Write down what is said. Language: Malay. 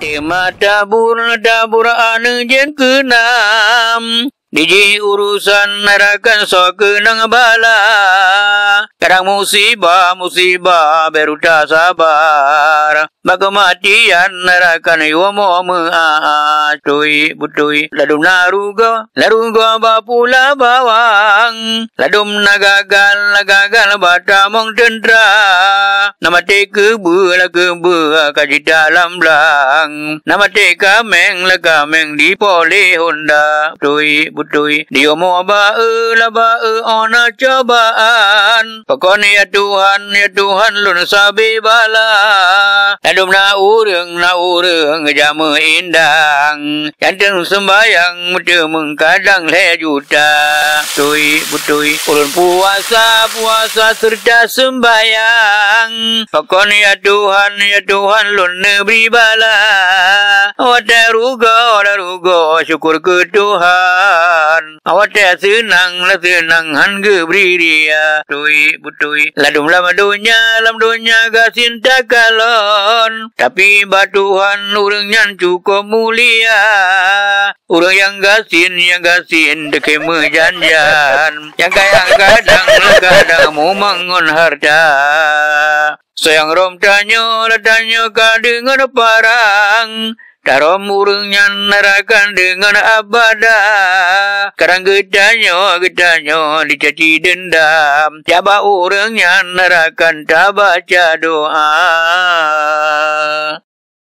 Tema dabur dabur ane jen kenam. Diji urusan narakan sok nang bala Kadang musibah musibah beruta sabar Bagi matian yan narakan iwa mo mo ah, Tui butui ladum narugo Narugo bapula bawang Ladum gagal nagagal bata mong tentra Namate kebu la kebu kaji dalam lang Namate kameng la kameng di poli honda Tui butui budui dio mo ba e la ba e ona cobaan pokon ya tuhan ya tuhan lun sabi bala adum ya na ureng na ureng jamu indang kanteng sembayang mutu mengkadang le juta tui budui ulun puasa puasa serta sembayang pokon ya tuhan ya tuhan lun beri bala daruga daruga syukur ke Tuhan awat teh senang la senang han ge beriria tui butui ladum lama dunya lam dunya gasin galon. tapi batuhan urang yang cukup mulia urang yang gasin yang gasin deke mejanjan yang kaya kadang kadang mau mengon harta Sayang rom tanyo, tanyo dengan parang Darah murungnya nerakan dengan abada. karang gedanya, gedanya dijadi dendam. Tiapa orangnya nerakan tak baca doa.